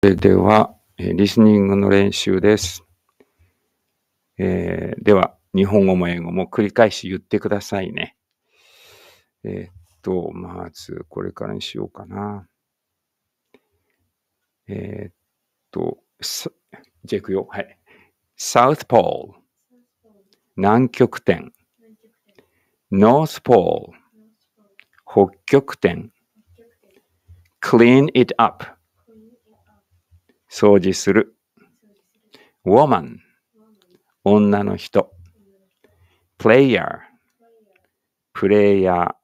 それでは、リスニングの練習です。えー、では、日本語も英語も繰り返し言ってくださいね。えー、っと、まず、これからにしようかな。えー、っと、じゃあ行くよ。はい。South Pole 南極点 North Pole 北極点 Clean it up 掃除する。woman 女の人。player プレイヤー。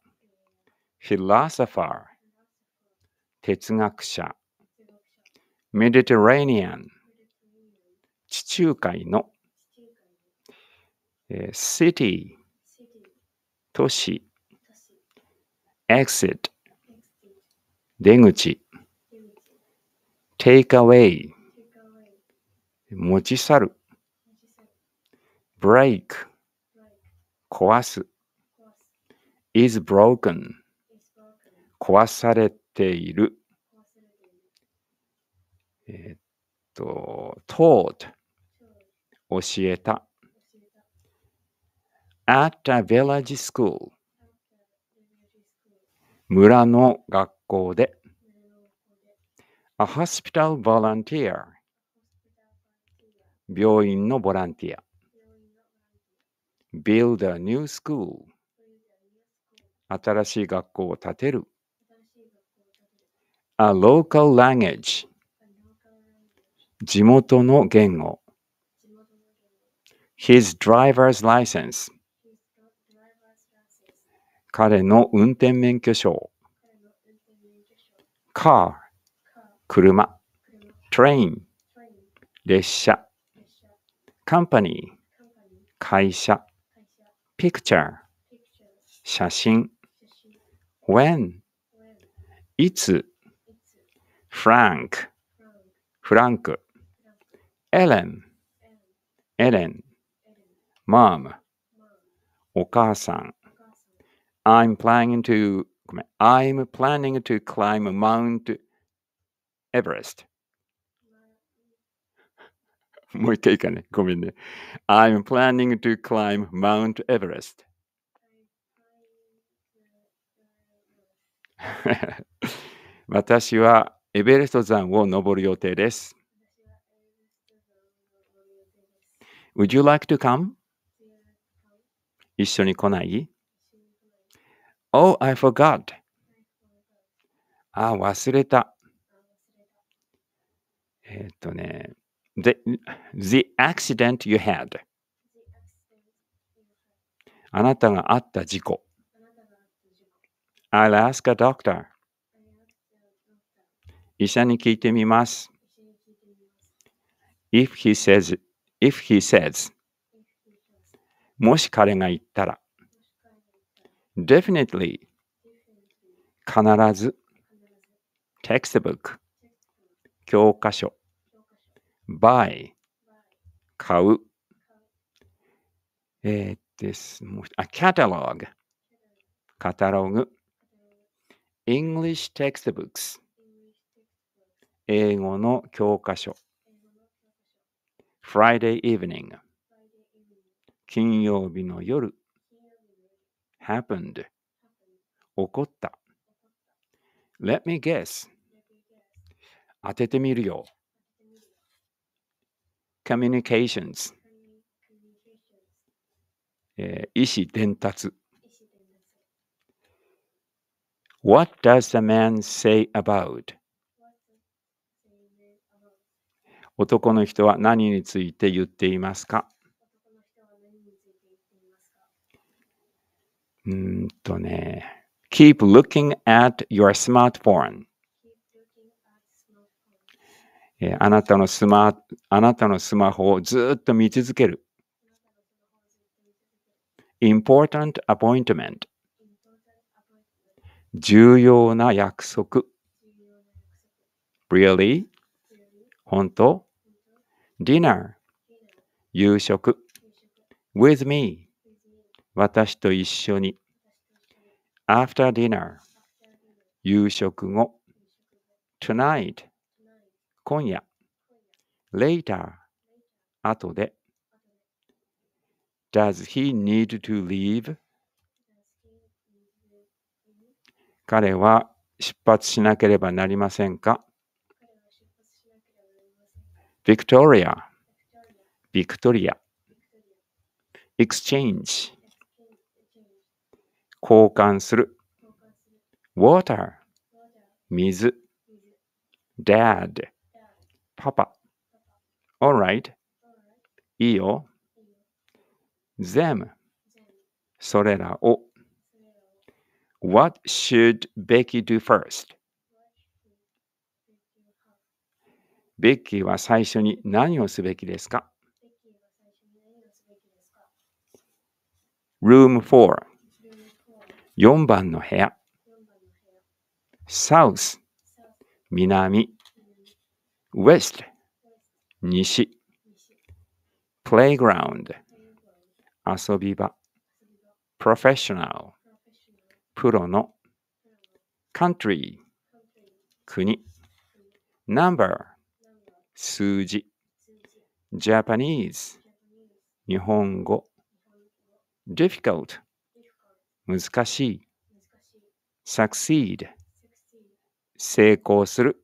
philosopher 哲学者。Mediterranean 地中海の、City 都市 Exit 出口 take away 持ち去る break 壊す is broken 壊されているえっと taught 教えた at a village school 村の学校で A hospital volunteer 病院のボランティア build a new school 新しい学校を建てる a local language 地元の言語 his driver's license 彼の運転免許証 car 車 train 列車 company、会社 picture 写真 when いつ frank フランクエレンエレンマ o m お母さん I'm planning to I'm planning to climb a Mount a i n e v e r e もう一回いかね。ごめんね。I'm planning to climb Mount Everest. 私はエベレスト山を登る予定です。Would you like to come? 一緒に来ない ?Oh, I forgot. あ、忘れた。えっ、ー、とね、the, the accident you had. あなたがあった事故。I'll ask a doctor. 医者に聞いてみます。If he says, if he says, もし彼が言ったら、definitely, 必ず、textbook, 教科書。buy 買う。えー、です。もうあ、catalog カタログ。English textbooks 英語の教科書。Friday evening 金曜日の夜。happened 起こった。Let me guess 当ててみるよ。communications えー、意思伝達。What does the man say about? 男の人は何について言っていますかうんとね、Keep looking at your smartphone. えあなたのスマ、あなたのスマホをずっと見続ける。important appointment 重要な約束 really 本当 dinner 夕食 with me 私と一緒に after dinner 夕食後 tonight 今夜 later 後で Does he need to leave? 彼は出発しなければなりませんか ?Victoria ビクトリア Exchange 交換する Water 水 Dad パパ。alright. いいよ。them. それらを。What should Becky do first? ベッキーは最初に何をすべきですか ?Room 4 4番の部屋 South 南 west 西 playground 遊び場 professional プロの country 国 number 数字 Japanese 日本語 difficult 難しい succeed 成功する